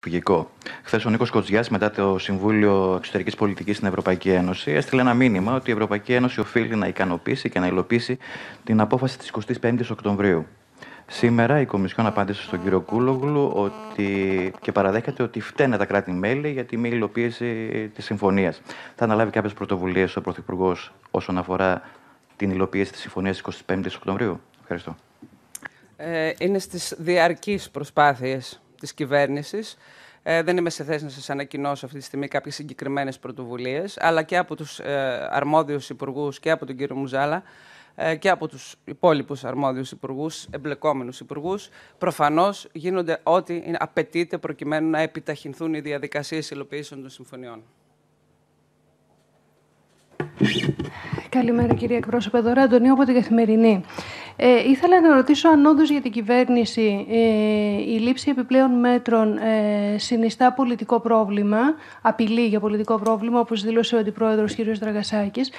Υπουργικό. Χθες ο Νίκος Κοτζιάς, μετά το Συμβούλιο Εξωτερικής Πολιτικής στην Ευρωπαϊκή Ένωση, έστειλε ένα μήνυμα ότι η Ευρωπαϊκή Ένωση οφείλει να ικανοποιήσει και να υλοποιήσει την απόφαση της 25η Οκτωβρίου. Σήμερα η Κομισιόν απάντησε στον κύριο Κούλογλου ότι και παραδέχεται ότι φταίνε τα κράτη-μέλη για τη μη υλοποίηση της συμφωνίας. Θα αναλάβει κάποιες πρωτοβουλίες ο Πρωθυπουργός όσον αφορά την υλοποίηση της συμφωνίας της 25η Οκτωβρίου. Ευχαριστώ. Ε, είναι στις διαρκείς προσπάθειες της κυβέρνησης. Ε, δεν είμαι σε θέση να σας ανακοινώσω αυτή τη στιγμή κάποιες συγκεκριμένες πρωτοβουλίες, αλλά και από τους ε, αρμόδιους υπουργούς και από τον κύριο Μουζάλα ε, και από τους υπόλοιπους αρμόδιους υπουργούς, εμπλεκόμενους υπουργούς, προφανώς γίνονται ό,τι απαιτείται προκειμένου να επιταχυνθούν οι διαδικασίες υλοποιήσεων των συμφωνιών. Καλημέρα, κύριε εκπρόσωπε. Δωρά Αντωνίου από την Καθημερινή. Ε, ήθελα να ρωτήσω αν όντως για την κυβέρνηση ε, η λήψη επιπλέον μέτρων ε, συνιστά πολιτικό πρόβλημα, απειλή για πολιτικό πρόβλημα, όπως δήλωσε ο Αντιπρόεδρος κ. Δραγασάκης.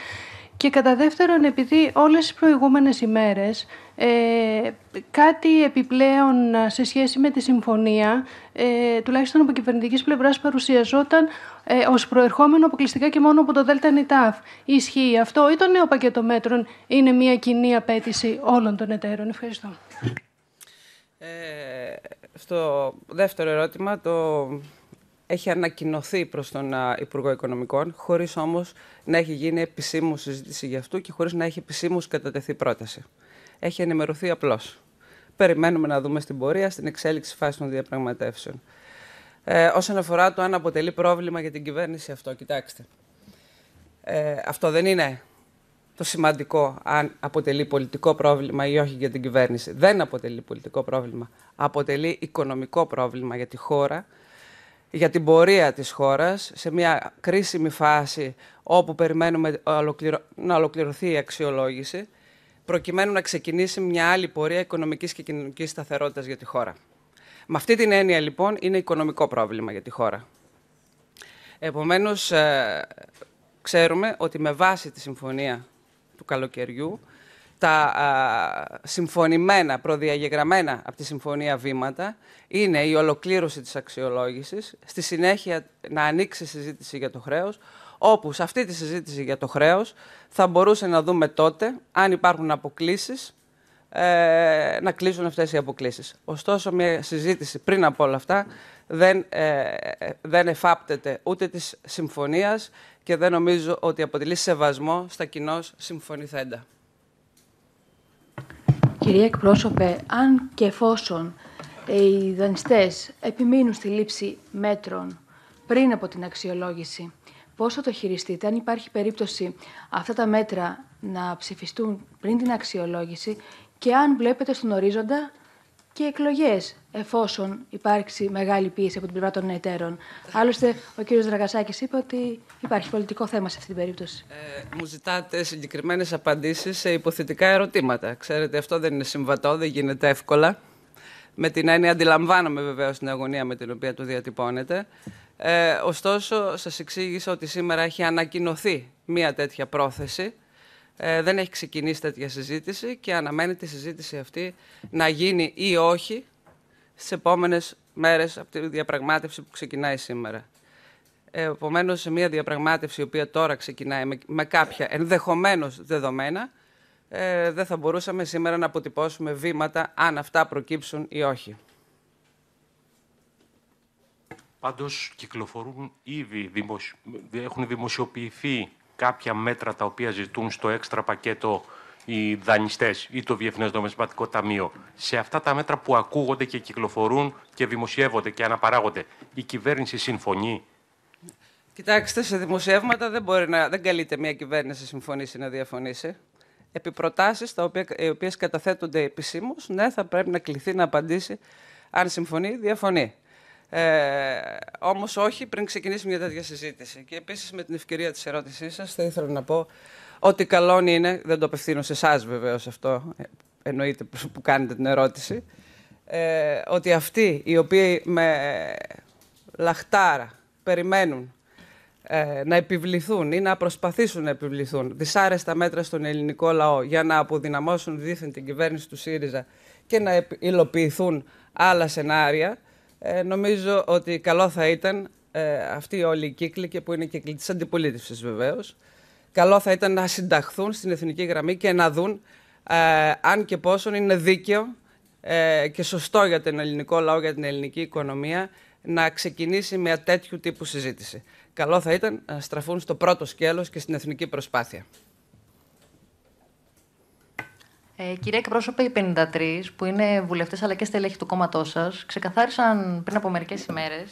Και κατά δεύτερον, επειδή όλες τις προηγούμενες ημέρες ε, κάτι επιπλέον ε, σε σχέση με τη συμφωνία, ε, τουλάχιστον από κυβερνητικής πλευράς, παρουσιαζόταν ε, ως προερχόμενο αποκλειστικά και μόνο από το ΔΝΤ. Ισχύει αυτό ή το νέο πακέτο μέτρων είναι μια κοινή απέτηση όλων των εταίρων. Ευχαριστώ. Ε, στο δεύτερο ερώτημα, το έχει ανακοινωθεί προς τον Υπουργό Οικονομικών, χωρίς όμως να έχει γίνει επισήμως συζήτηση για αυτού και χωρίς να έχει επισήμως κατατεθεί πρόταση. Έχει ενημερωθεί απλώς. Περιμένουμε να δούμε στην πορεία, στην εξέλιξη φάση των διαπραγματεύσεων. Ε, όσον αφορά το αν αποτελεί πρόβλημα για την κυβέρνηση αυτό, κοιτάξτε. Ε, αυτό δεν είναι το σημαντικό αν αποτελεί πολιτικό πρόβλημα ή όχι για την κυβέρνηση. Δεν αποτελεί πολιτικό πρόβλημα. Αποτελεί οικονομικό πρόβλημα για τη χώρα, για την πορεία της χώρας σε μια κρίσιμη φάση όπου περιμένουμε να ολοκληρωθεί η αξιολόγηση προκειμένου να ξεκινήσει μια άλλη πορεία οικονομικής και κοινωνικής σταθερότητας για τη χώρα. Με αυτή την έννοια, λοιπόν, είναι οικονομικό πρόβλημα για τη χώρα. Επομένως, ε, ξέρουμε ότι με βάση τη συμφωνία του καλοκαιριού τα α, συμφωνημένα, προδιαγεγραμμένα από τη Συμφωνία βήματα είναι η ολοκλήρωση της αξιολόγησης, στη συνέχεια να ανοίξει συζήτηση για το χρέος, όπου σε αυτή τη συζήτηση για το χρέος θα μπορούσε να δούμε τότε αν υπάρχουν αποκλήσεις, ε, να κλείσουν αυτές οι αποκλήσεις. Ωστόσο, μια συζήτηση πριν από όλα αυτά δεν, ε, δεν εφάπτεται ούτε της συμφωνίας και δεν νομίζω ότι αποτελεί σεβασμό στα κοινώς συμφωνηθέντα. Κυρία Εκπρόσωπε, αν και εφόσον ε, οι δανειστές επιμείνουν στη λήψη μέτρων πριν από την αξιολόγηση, πώς θα το χειριστείτε, αν υπάρχει περίπτωση αυτά τα μέτρα να ψηφιστούν πριν την αξιολόγηση και αν βλέπετε στον ορίζοντα και εκλογές, εφόσον υπάρξει μεγάλη πίεση από την πλευρά των εταίρων. Άλλωστε, ο κ. Δραγασάκης είπε ότι υπάρχει πολιτικό θέμα σε αυτή την περίπτωση. Ε, μου ζητάτε συγκεκριμένες απαντήσεις σε υποθετικά ερωτήματα. Ξέρετε, αυτό δεν είναι συμβατό, δεν γίνεται εύκολα. Με την έννοια, αντιλαμβάνομαι βεβαίως την αγωνία με την οποία το διατυπώνεται. Ε, ωστόσο, σας εξήγησα ότι σήμερα έχει ανακοινωθεί μία τέτοια πρόθεση ε, δεν έχει ξεκινήσει τέτοια συζήτηση και αναμένεται η συζήτηση αυτή να γίνει ή όχι στις επόμενες μέρες από τη διαπραγμάτευση που ξεκινάει σήμερα. Ε, Επομένως, σε μια διαπραγμάτευση η οποία τώρα ξεκινάει με, με κάποια ενδεχομένως δεδομένα, ε, δεν θα μπορούσαμε σήμερα να αποτυπώσουμε βήματα αν αυτά προκύψουν ή όχι. Πάντως κυκλοφορούν ήδη, έχουν δημοσιοποιηθεί κάποια μέτρα τα οποία ζητούν στο έξτρα πακέτο οι δανειστές ή το Διεθνές Νομισματικό Ταμείο, σε αυτά τα μέτρα που ακούγονται και κυκλοφορούν και δημοσιεύονται και αναπαράγονται, η κυβέρνηση συμφωνεί. Κοιτάξτε, σε δημοσιεύματα δεν, μπορεί να, δεν καλείται μια κυβέρνηση να συμφωνήσει να διαφωνήσει. Επί προτάσεις, οποία, οι οποίες καταθέτονται επισήμως, ναι, θα πρέπει να κληθεί να απαντήσει αν συμφωνεί ή διαφωνεί. Ε, Όμως όχι πριν ξεκινήσει μια τέτοια συζήτηση. Και επίσης με την ευκαιρία της ερώτησής σας, θα ήθελα να πω ότι καλό είναι, δεν το απευθύνω σε εσάς βεβαίως αυτό, ε, εννοείται που κάνετε την ερώτηση, ε, ότι αυτοί οι οποίοι με λαχτάρα περιμένουν ε, να επιβληθούν ή να προσπαθήσουν να επιβληθούν δυσάρεστα μέτρα στον ελληνικό λαό για να αποδυναμώσουν δίθεν την κυβέρνηση του ΣΥΡΙΖΑ και να υλοποιηθούν άλλα σενάρια, ε, νομίζω ότι καλό θα ήταν ε, αυτοί όλοι οι κύκλοι και που είναι κύκλοι της αντιπολίτευσης βεβαίως. Καλό θα ήταν να συνταχθούν στην εθνική γραμμή και να δουν ε, αν και πόσον είναι δίκαιο ε, και σωστό για τον ελληνικό λαό, για την ελληνική οικονομία, να ξεκινήσει με τέτοιου τύπου συζήτηση. Καλό θα ήταν να στραφούν στο πρώτο σκέλος και στην εθνική προσπάθεια. Ε, κυρία εκπρόσωπε, οι 53 που είναι βουλευτές αλλά και στελέχη του κόμματός σας ξεκαθάρισαν πριν από μερικές ημέρες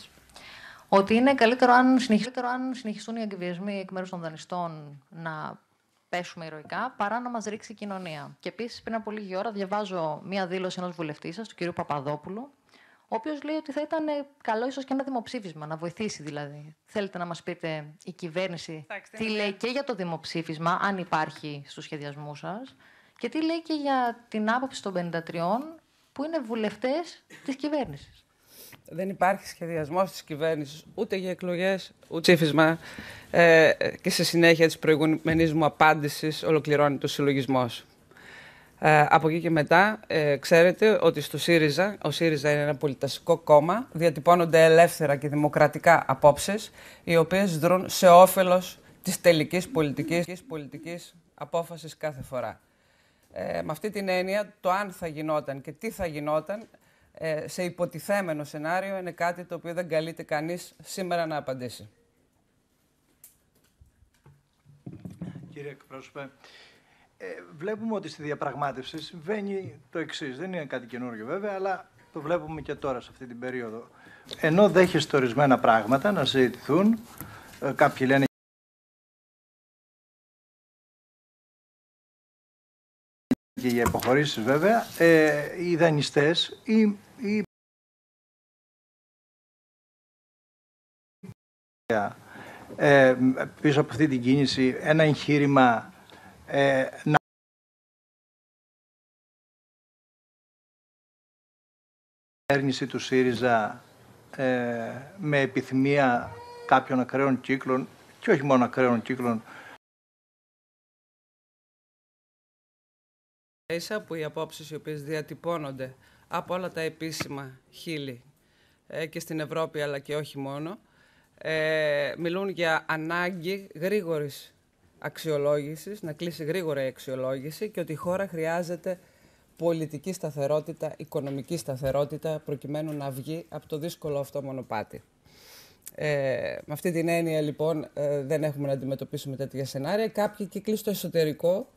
ότι είναι καλύτερο αν, συνεχιστούν, αν συνεχιστούν οι εκβιασμοί εκ μέρους των δανειστών να πέσουμε ηρωικά παρά να μας ρίξει η κοινωνία. Και επίσης, πριν από λίγη ώρα, διαβάζω μία δήλωση ενός βουλευτή σας, του κ. Παπαδόπουλου, ο οποίος λέει ότι θα ήταν καλό ίσως και ένα δημοψήφισμα, να βοηθήσει δηλαδή. Θέλετε να μας πείτε η κυβέρνηση τι λέει και για το δημοψήφισμα, αν υπάρχει στους σχεδιασμούς σας. Και τι λέει και για την άποψη των 53 που είναι βουλευτές της κυβέρνησης. Δεν υπάρχει σχεδιασμός της κυβέρνησης ούτε για εκλογές, ούτε ψήφισμα. Ε, και σε συνέχεια της προηγούμενη μου απάντησης ολοκληρώνει το συλλογισμός. Ε, από εκεί και μετά, ε, ξέρετε ότι στο ΣΥΡΙΖΑ, ο ΣΥΡΙΖΑ είναι ένα πολιταστικό κόμμα, διατυπώνονται ελεύθερα και δημοκρατικά απόψεις, οι οποίες δρούν σε όφελος της τελικής πολιτικής, πολιτικής απόφασης κάθε φορά. Ε, με αυτή την έννοια, το αν θα γινόταν και τι θα γινόταν ε, σε υποτιθέμενο σενάριο είναι κάτι το οποίο δεν καλείται κανείς σήμερα να απαντήσει. Κύριε εκπρόσωπε, ε, βλέπουμε ότι στη διαπραγμάτευση συμβαίνει το εξής. Δεν είναι κάτι καινούργιο βέβαια, αλλά το βλέπουμε και τώρα σε αυτή την περίοδο. Ενώ δέχεστε ορισμένα πράγματα να συζητηθούν, ε, κάποιοι λένε και για υποχωρήσεις βέβαια, ε, οι δανειστές, η Ε, πίσω από αυτή την κίνηση ένα εγχείρημα ε, να κυβέρνηση του ΣΥΡΙΖΑ ε, με επιθυμία κάποιων ακραίων κύκλων και όχι μόνο ακραίων κύκλων ίσα που οι απόψεις οι οποίες διατυπώνονται από όλα τα επίσημα χείλη ε, και στην Ευρώπη αλλά και όχι μόνο ε, μιλούν για ανάγκη γρήγορης αξιολόγησης, να κλείσει γρήγορα η αξιολόγηση και ότι η χώρα χρειάζεται πολιτική σταθερότητα, οικονομική σταθερότητα προκειμένου να βγει από το δύσκολο αυτό μονοπάτι. Ε, με αυτή την έννοια λοιπόν ε, δεν έχουμε να αντιμετωπίσουμε τέτοια σενάρια. Κάποιοι κύκλοι στο εσωτερικό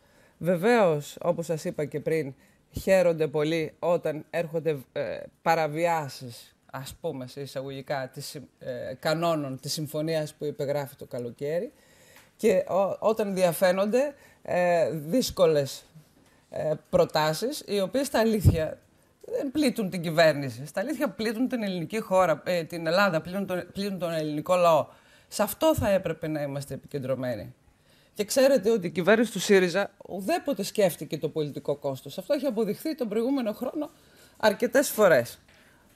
Βεβαίως, όπως σας είπα και πριν, χαίρονται πολύ όταν έρχονται ε, παραβιάσεις, ας πούμε σε εισαγωγικά, της, ε, κανόνων της συμφωνίας που υπεγράφει το καλοκαίρι και όταν διαφαίνονται ε, δύσκολες ε, προτάσεις, οι οποίες στα αλήθεια δεν πλήττουν την κυβέρνηση. Στα αλήθεια πλήττουν την ελληνική χώρα, ε, την Ελλάδα, πλήττουν τον, πλήττουν τον ελληνικό λαό. Σε αυτό θα έπρεπε να είμαστε επικεντρωμένοι. Και ξέρετε ότι η κυβέρνηση του ΣΥΡΙΖΑ ουδέποτε σκέφτηκε το πολιτικό κόστος. Αυτό έχει αποδειχθεί τον προηγούμενο χρόνο αρκετές φορές.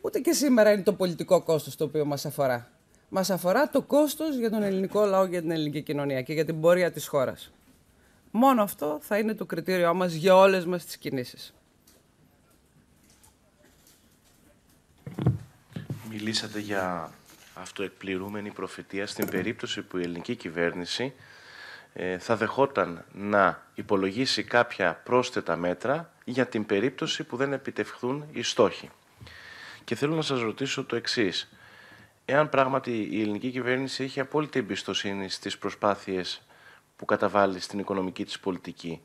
Ούτε και σήμερα είναι το πολιτικό κόστος το οποίο μας αφορά. Μας αφορά το κόστος για τον ελληνικό λαό, για την ελληνική κοινωνία και για την πορεία της χώρας. Μόνο αυτό θα είναι το κριτήριό μας για όλες μας τις κινήσεις. Μιλήσατε για αυτοεκπληρούμενη προφητεία στην περίπτωση που η ελληνική κυβέρνηση ε, θα δεχόταν να υπολογίσει κάποια πρόσθετα μέτρα για την περίπτωση που δεν επιτευχθούν οι στόχοι. Και θέλω να σας ρωτήσω το εξής. Εάν πράγματι η ελληνική κυβέρνηση έχει απόλυτη εμπιστοσύνη στις προσπάθειες που καταβάλει στην οικονομική της πολιτική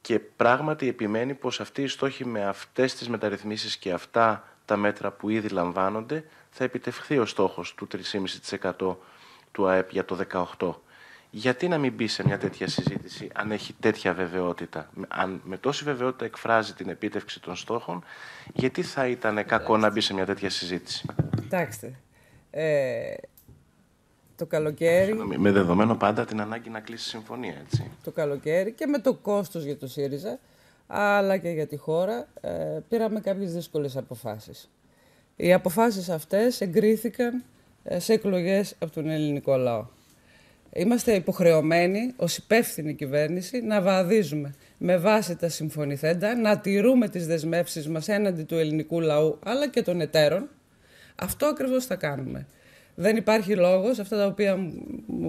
και πράγματι επιμένει πως αυτοί οι στόχοι με αυτές τις μεταρρυθμίσεις και αυτά τα μέτρα που ήδη λαμβάνονται θα επιτευχθεί ο στόχος του 3,5% του ΑΕΠ για το 18 γιατί να μην μπει σε μια τέτοια συζήτηση αν έχει τέτοια βεβαιότητα, αν με τόση βεβαιότητα εκφράζει την επίτευξη των στόχων, γιατί θα ήταν κακό να μπει σε μια τέτοια συζήτηση. Κοιτάξτε, ε, το καλοκαίρι... Με δεδομένο πάντα την ανάγκη να κλείσει συμφωνία, έτσι. Το καλοκαίρι και με το κόστος για το ΣΥΡΙΖΑ, αλλά και για τη χώρα, ε, πήραμε κάποιες δύσκολες αποφάσεις. Οι αποφάσεις αυτές εγκρίθηκαν ε, σε εκλογές από τον ελληνικό λαό. Είμαστε υποχρεωμένοι ως υπεύθυνη κυβέρνηση να βαδίζουμε με βάση τα συμφωνηθέντα, να τηρούμε τις δεσμεύσεις μας έναντι του ελληνικού λαού αλλά και των εταίρων. Αυτό ακριβώς θα κάνουμε. Δεν υπάρχει λόγος, αυτά τα οποία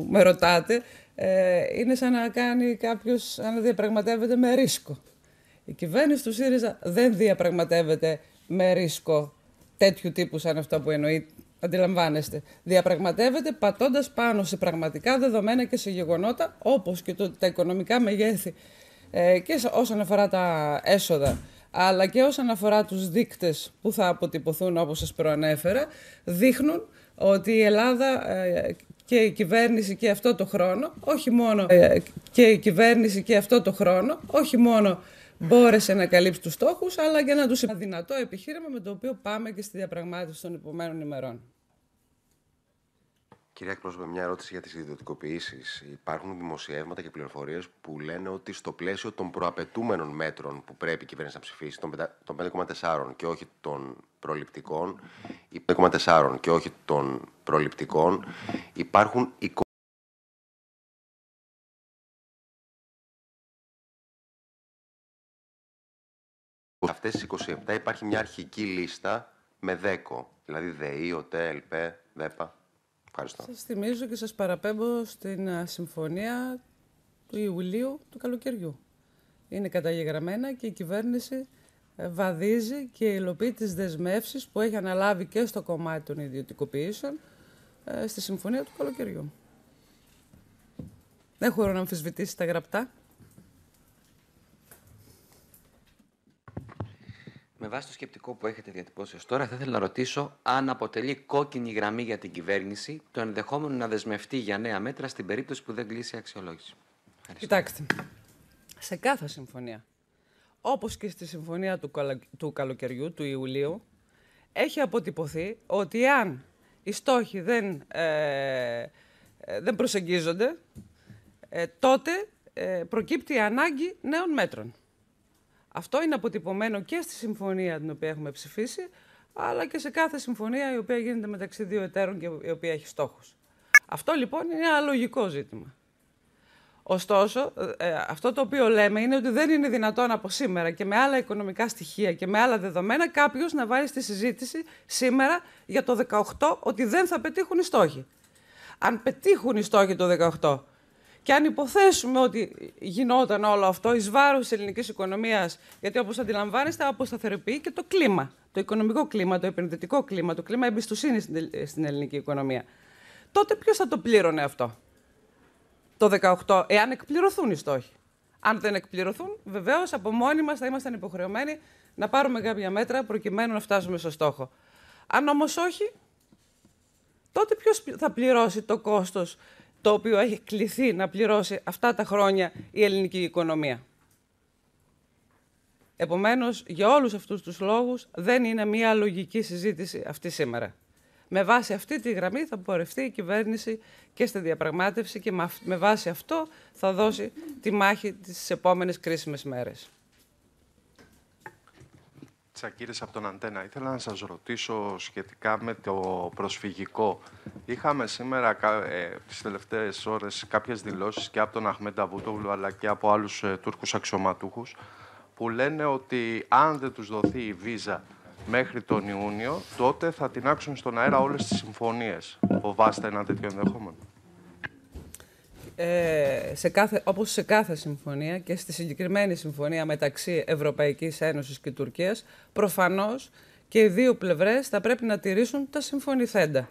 με ρωτάτε, ε, είναι σαν να κάνει κάποιος, να διαπραγματεύεται με ρίσκο. Η κυβέρνηση του ΣΥΡΙΖΑ δεν διαπραγματεύεται με ρίσκο τέτοιου τύπου σαν αυτό που εννοεί αντιλαμβάνεστε, διαπραγματεύεται πατώντας πάνω σε πραγματικά δεδομένα και σε γεγονότα, όπως και το, τα οικονομικά μεγέθη ε, και όσον αφορά τα έσοδα, αλλά και όσον αφορά τους δείκτες που θα αποτυπωθούν, όπως σας προανέφερα, δείχνουν ότι η Ελλάδα ε, και η κυβέρνηση και αυτό το χρόνο, όχι μόνο ε, και η κυβέρνηση και αυτό το χρόνο, όχι μόνο μπόρεσε να καλύψει τους στόχους, αλλά και να τους ένα δυνατό επιχείρημα με το οποίο πάμε και στη διαπραγμάτευση των επόμενων ημερών. Κυρία Εκπρόσωπε, μια ερώτηση για τις ιδιωτικοποιήσεις. Υπάρχουν δημοσιεύματα και πληροφορίες που λένε ότι στο πλαίσιο των προαπαιτούμενων μέτρων που πρέπει η κυβέρνηση να ψηφίσει, των 5,4 και όχι των προληπτικών, 5,4 και όχι των προληπτικών, υπάρχουν 27 υπάρχει μια αρχική λίστα με δέκο. Δηλαδή ΔΕΗ, ΟΤΕ, ΕΛΠΕ, ΔΕΠΑ. Ευχαριστώ. Σας θυμίζω και σας παραπέμπω στην συμφωνία του Ιουλίου του καλοκαιριού. Είναι καταγεγραμμένα και η κυβέρνηση ε, βαδίζει και υλοποιεί τις δεσμεύσεις που έχει αναλάβει και στο κομμάτι των ιδιωτικοποιήσεων ε, στη συμφωνία του καλοκαιριού. Δεν χωρώ να αμφισβητήσει τα γραπτά. Με βάση το σκεπτικό που έχετε διατυπώσει ως τώρα, θα ήθελα να ρωτήσω αν αποτελεί κόκκινη γραμμή για την κυβέρνηση το ενδεχόμενο να δεσμευτεί για νέα μέτρα στην περίπτωση που δεν κλείσει η αξιολόγηση. Κοιτάξτε, σε κάθε συμφωνία, όπως και στη συμφωνία του, του καλοκαιριού, του Ιουλίου, έχει αποτυπωθεί ότι αν οι στόχοι δεν, ε, δεν προσεγγίζονται, ε, τότε ε, προκύπτει η ανάγκη νέων μέτρων. Αυτό είναι αποτυπωμένο και στη συμφωνία την οποία έχουμε ψηφίσει, αλλά και σε κάθε συμφωνία η οποία γίνεται μεταξύ δύο εταίρων και η οποία έχει στόχους. Αυτό λοιπόν είναι ένα λογικό ζήτημα. Ωστόσο, ε, ε, αυτό το οποίο λέμε είναι ότι δεν είναι δυνατόν από σήμερα και με άλλα οικονομικά στοιχεία και με άλλα δεδομένα κάποιος να βάλει στη συζήτηση σήμερα για το 18 ότι δεν θα πετύχουν οι στόχοι. Αν πετύχουν οι στόχοι το 18 και αν υποθέσουμε ότι γινόταν όλο αυτό εις βάρος της ελληνικής οικονομίας, γιατί όπως αντιλαμβάνεστε, αποσταθεροποιεί και το κλίμα. Το οικονομικό κλίμα, το επενδυτικό κλίμα, το κλίμα εμπιστοσύνης στην ελληνική οικονομία. Τότε ποιος θα το πλήρωνε αυτό το 18, εάν εκπληρωθούν οι στόχοι. Αν δεν εκπληρωθούν, βεβαίως από μόνοι μας θα ήμασταν υποχρεωμένοι να πάρουμε κάποια μέτρα προκειμένου να φτάσουμε στο στόχο. Αν όμως όχι, τότε ποιος θα πληρώσει το κόστος το οποίο έχει κληθεί να πληρώσει αυτά τα χρόνια η ελληνική οικονομία. Επομένως, για όλους αυτούς τους λόγους δεν είναι μία λογική συζήτηση αυτή σήμερα. Με βάση αυτή τη γραμμή θα πορευτεί η κυβέρνηση και στη διαπραγμάτευση και με βάση αυτό θα δώσει τη μάχη τις επόμενες κρίσιμες μέρες. Τσακίρης από τον Αντένα. Ήθελα να σας ρωτήσω σχετικά με το προσφυγικό. Είχαμε σήμερα ε, τις τελευταίες ώρες κάποιες δηλώσεις και από τον Αχμέντα Βούτοβλου αλλά και από άλλους ε, Τούρκους αξιωματούχους που λένε ότι αν δεν τους δοθεί η βίζα μέχρι τον Ιούνιο τότε θα την άξουν στον αέρα όλες τις συμφωνίες. Φοβάστε ένα τέτοιο ενδεχόμενο ε, σε κάθε, όπως σε κάθε συμφωνία και στη συγκεκριμένη συμφωνία μεταξύ Ευρωπαϊκής Ένωσης και Τουρκίας, προφανώς και οι δύο πλευρές θα πρέπει να τηρήσουν τα συμφωνηθέντα.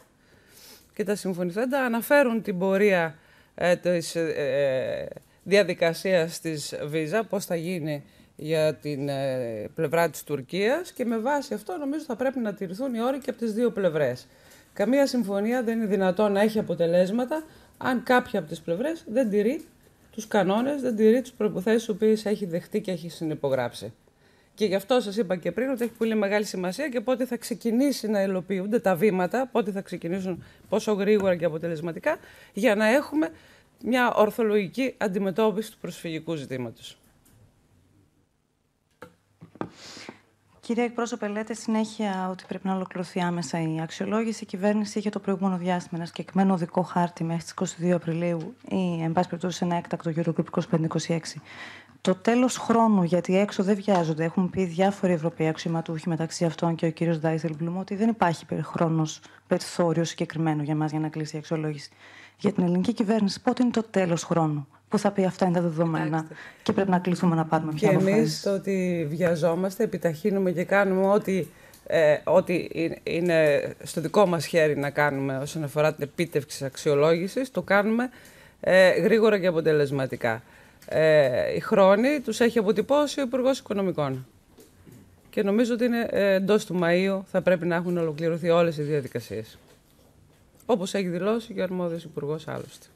Και τα συμφωνηθέντα αναφέρουν την πορεία ε, της ε, ε διαδικασίας της Βίζα, πώς θα γίνει για την ε, πλευρά της Τουρκίας και με βάση αυτό νομίζω θα πρέπει να τηρηθούν οι όροι και από τις δύο πλευρές. Καμία συμφωνία δεν είναι δυνατόν να έχει αποτελέσματα αν κάποια από τις πλευρές δεν τηρεί τους κανόνες, δεν τηρεί τις προϋποθέσεις που έχει δεχτεί και έχει συνυπογράψει. Και γι' αυτό σας είπα και πριν ότι έχει πολύ μεγάλη σημασία και πότε θα ξεκινήσει να υλοποιούνται τα βήματα, πότε θα ξεκινήσουν πόσο γρήγορα και αποτελεσματικά, για να έχουμε μια ορθολογική αντιμετώπιση του προσφυγικού ζητήματος. Κύριε Εκπρόσωπε, λέτε συνέχεια ότι πρέπει να ολοκληρωθεί άμεσα η αξιολόγηση. Η κυβέρνηση είχε το προηγούμενο διάστημα ένα συγκεκριμένο οδικό χάρτη μέχρι τις 22 Απριλίου ή, εν πάση περιπτώσει, ένα έκτακτο γύρω του 2526. Το τέλος χρόνου, γιατί έξω δεν βιάζονται, έχουν πει διάφοροι Ευρωπαίοι αξιωματούχοι, μεταξύ αυτών και ο κύριος Ντάιζελμπλουμ, ότι δεν υπάρχει χρόνος περιθώριο συγκεκριμένο για μας για να κλείσει η αξιολόγηση. Για την ελληνική κυβέρνηση, πότε είναι το τέλος χρόνου που θα πει αυτά είναι τα δεδομένα και πρέπει να κλείσουμε να πάρουμε μια αποφάση. Και εμείς το ότι βιαζόμαστε, επιταχύνουμε και κάνουμε ό,τι ε, ό,τι είναι στο δικό μας χέρι να κάνουμε όσον αφορά την επίτευξη αξιολόγησης, το κάνουμε ε, γρήγορα και αποτελεσματικά. Ε, η χρόνη τους έχει αποτυπώσει ο Υπουργός Οικονομικών. Και νομίζω ότι είναι ε, εντός του Μαΐου θα πρέπει να έχουν ολοκληρωθεί όλες οι διαδικασίες. Όπως έχει δηλώσει και ο αρμόδιος Υπουργός άλλωστε.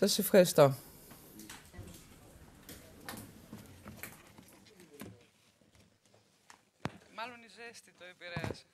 Σας ευχαριστώ. Μάλλον η ζέστη το επηρέασε.